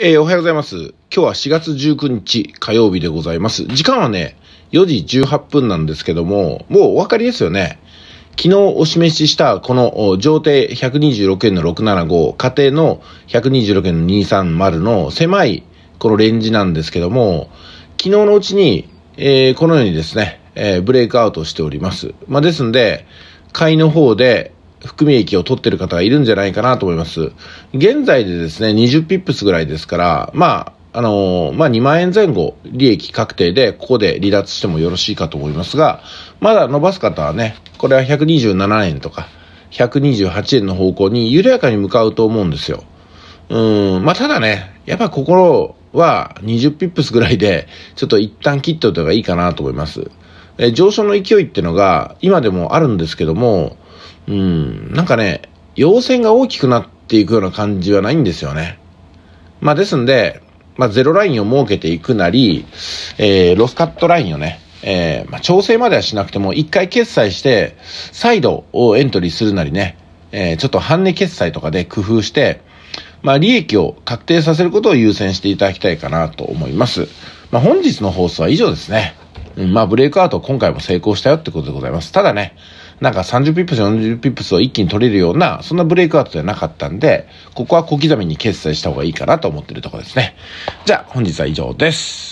えー、おはようございます。今日は4月19日火曜日でございます。時間はね、4時18分なんですけども、もうお分かりですよね。昨日お示ししたこの上定126円の675、家庭の126円の230の狭いこのレンジなんですけども、昨日のうちに、えー、このようにですね、えー、ブレイクアウトしております。まあ、ですんで、買いの方で、含み益を取ってる方がいるんじゃないかなと思います。現在でですね、20ピップスぐらいですから、まあ、あのー、まあ、2万円前後、利益確定で、ここで離脱してもよろしいかと思いますが、まだ伸ばす方はね、これは127円とか、128円の方向に緩やかに向かうと思うんですよ。うん、まあ、ただね、やっぱ心は20ピップスぐらいで、ちょっと一旦切っておいた方がいいかなと思います。え上昇の勢いってのが今でもあるんですけども、うん、なんかね、要線が大きくなっていくような感じはないんですよね。まあですんで、まあゼロラインを設けていくなり、えー、ロスカットラインをね、えー、まあ調整まではしなくても、一回決済して、再度をエントリーするなりね、えー、ちょっと半値決済とかで工夫して、まあ利益を確定させることを優先していただきたいかなと思います。まあ本日の放送は以上ですね。まあ、ブレイクアウト今回も成功したよってことでございます。ただね、なんか30ピップス、40ピップスを一気に取れるような、そんなブレイクアウトではなかったんで、ここは小刻みに決済した方がいいかなと思ってるところですね。じゃあ、本日は以上です。